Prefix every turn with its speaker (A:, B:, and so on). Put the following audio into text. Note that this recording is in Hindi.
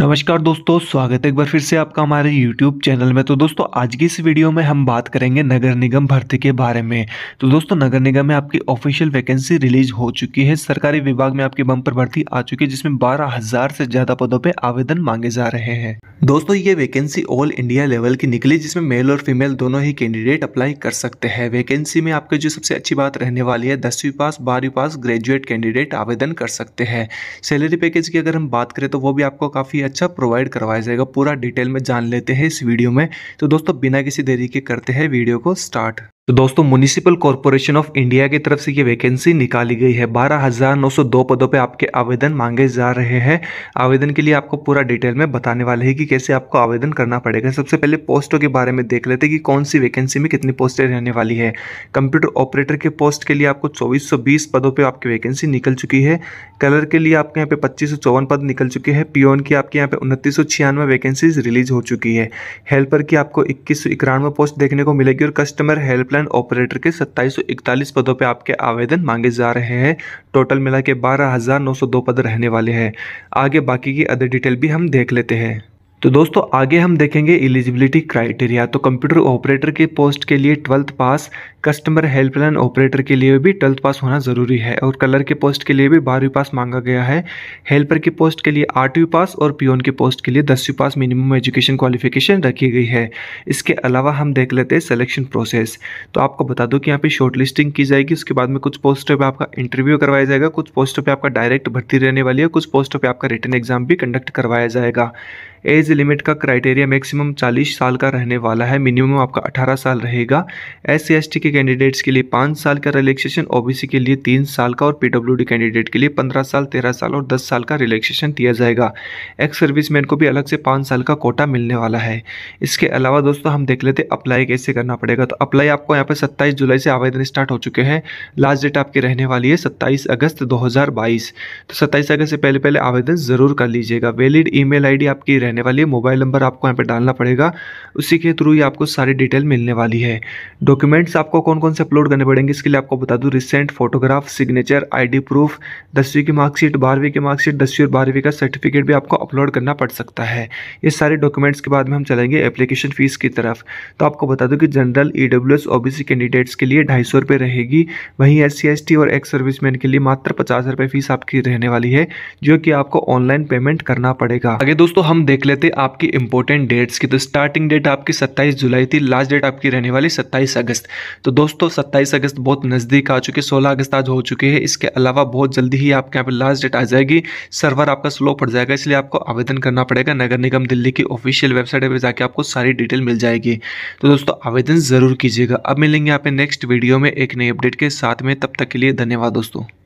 A: नमस्कार दोस्तों स्वागत है एक बार फिर से आपका हमारे YouTube चैनल में तो दोस्तों आज की इस वीडियो में हम बात करेंगे नगर निगम भर्ती के बारे में तो दोस्तों नगर निगम में आपकी ऑफिशियल वैकेंसी रिलीज हो चुकी है सरकारी विभाग में आपकी बम्पर भर्ती आ चुकी है जिसमें बारह हजार से ज़्यादा पदों पर आवेदन मांगे जा रहे हैं दोस्तों ये वैकेंसी ऑल इंडिया लेवल की निकली जिसमें मेल और फीमेल दोनों ही कैंडिडेट अप्लाई कर सकते हैं वैकेंसी में आपके जो सबसे अच्छी बात रहने वाली है दसवीं पास बारहवीं पास ग्रेजुएट कैंडिडेट आवेदन कर सकते हैं सैलरी पैकेज की अगर हम बात करें तो वो भी आपको काफ़ी अच्छा प्रोवाइड करवाया जाएगा पूरा डिटेल में जान लेते हैं इस वीडियो में तो दोस्तों बिना किसी देरी के करते हैं वीडियो को स्टार्ट तो दोस्तों म्यूनिसिपल कॉरपोरेशन ऑफ इंडिया की तरफ से ये वैकेंसी निकाली गई है बारह हज़ार नौ सौ दो पदों पे आपके आवेदन मांगे जा रहे हैं आवेदन के लिए आपको पूरा डिटेल में बताने वाले हैं कि कैसे आपको आवेदन करना पड़ेगा सबसे पहले पोस्टों के बारे में देख लेते हैं कि कौन सी वैकेंसी में कितनी पोस्टें रहने वाली है कंप्यूटर ऑपरेटर के पोस्ट के लिए आपको चौबीस सौ बीस पदों पर आपकी वैकेंसी निकल चुकी है कलर के लिए आपके यहाँ पे पच्चीस सौ चौवन पद निकल चुके हैं पी की आपके यहाँ पे उनतीस सौ छियानवे वैकेंसीज रिलीज हो चुकी है हेल्पर की आपको इक्कीस पोस्ट देखने को मिलेगी और कस्टमर हेल्पलाइन असिस्टेंट ऑपरेटर के सत्ताईस पदों पर आपके आवेदन मांगे जा रहे हैं टोटल मिला के बारह पद रहने वाले हैं आगे बाकी की अदर डिटेल भी हम देख लेते हैं तो दोस्तों आगे हम देखेंगे एलिजिबिलिटी क्राइटेरिया तो कंप्यूटर ऑपरेटर के पोस्ट के लिए twelfth pass customer helpline operator के लिए भी ट्वेल्थ पास होना ज़रूरी है और कलर के पोस्ट के लिए भी बारहवीं पास मांगा गया है हेल्पर के पोस्ट के लिए आठवीं पास और पियोन के पोस्ट के लिए दसवीं पास मिनिमम एजुकेशन क्वालिफिकेशन रखी गई है इसके अलावा हम देख लेते हैं सलेक्शन प्रोसेस तो आपको बता दूँ कि यहाँ पर शॉर्ट लिस्टिंग की जाएगी उसके बाद में कुछ पोस्टों पर आपका इंटरव्यू करवाया जाएगा कुछ पोस्टों पर आपका डायरेक्ट भर्ती रहने वाली है कुछ पोस्टों पर आपका रिटर्न एग्जाम भी कंडक्ट करवाया जाएगा एज लिमिट का क्राइटेरिया मैक्सिमम 40 साल का रहने वाला है मिनिमम आपका 18 साल रहेगा एस सी के कैंडिडेट्स के लिए पाँच साल का रिलैक्सेशन ओबीसी के लिए तीन साल का और पीडब्ल्यूडी कैंडिडेट के लिए पंद्रह साल तेरह साल और दस साल का रिलैक्सेशन दिया जाएगा एक्स सर्विसमैन को भी अलग से पाँच साल का कोटा मिलने वाला है इसके अलावा दोस्तों हम देख लेते अप्लाई कैसे करना पड़ेगा तो अप्लाई आपको यहाँ पर सत्ताईस जुलाई से आवेदन स्टार्ट हो चुके हैं लास्ट डेट आपकी रहने वाली है सत्ताईस अगस्त दो तो सत्ताईस अगस्त से पहले पहले आवेदन ज़रूर कर लीजिएगा वैलिड ईमेल आईडी आपकी रहने वाली है मोबाइल नंबर आपको यहाँ पर डालना पड़ेगा उसी के थ्रू ही आपको सारी डिटेल मिलने वाली है डॉक्यूमेंट्स आपको कौन कौन से अपलोड करने पड़ेंगे इसके लिए आपको बता दूँ recent photograph signature I proof दसवीं की मार्कशीट बारहवीं की मार्कशीट दसवीं और बारहवीं का सर्टिफिकेट भी आपको अपलोड करना पड़ सकता है ये सारे डॉक्यूमेंट्स के बाद में हम चलेंगे एप्लीकेशन फ़ीस की तरफ तो आपको बता दूँ कि जनरल ई डब्ल्यू कैंडिडेट्स के लिए ढाई सौ रहेगी वहीं एस सी और एक्स सर्विसमैन के लिए मात्र पचास रुपये फीस आपकी रहने वाली है जो कि आपको ऑनलाइन पेमेंट करना पड़ेगा आगे दोस्तों हम देख देख लेते आपकी इंपॉर्टेंट डेट्स की तो स्टार्टिंग डेट आपकी 27 जुलाई थी लास्ट डेट आपकी रहने वाली 27 अगस्त तो दोस्तों 27 अगस्त बहुत नज़दीक आ चुके 16 अगस्त आज हो चुके हैं इसके अलावा बहुत जल्दी ही आपके यहाँ पर लास्ट डेट आ जाएगी सर्वर आपका स्लो पड़ जाएगा इसलिए आपको आवेदन करना पड़ेगा नगर निगम दिल्ली की ऑफिशियल वेबसाइट पर जाकर आपको सारी डिटेल मिल जाएगी तो दोस्तों आवेदन ज़रूर कीजिएगा अब मिलेंगे आप नेक्स्ट वीडियो में एक नई अपडेट के साथ में तब तक के लिए धन्यवाद दोस्तों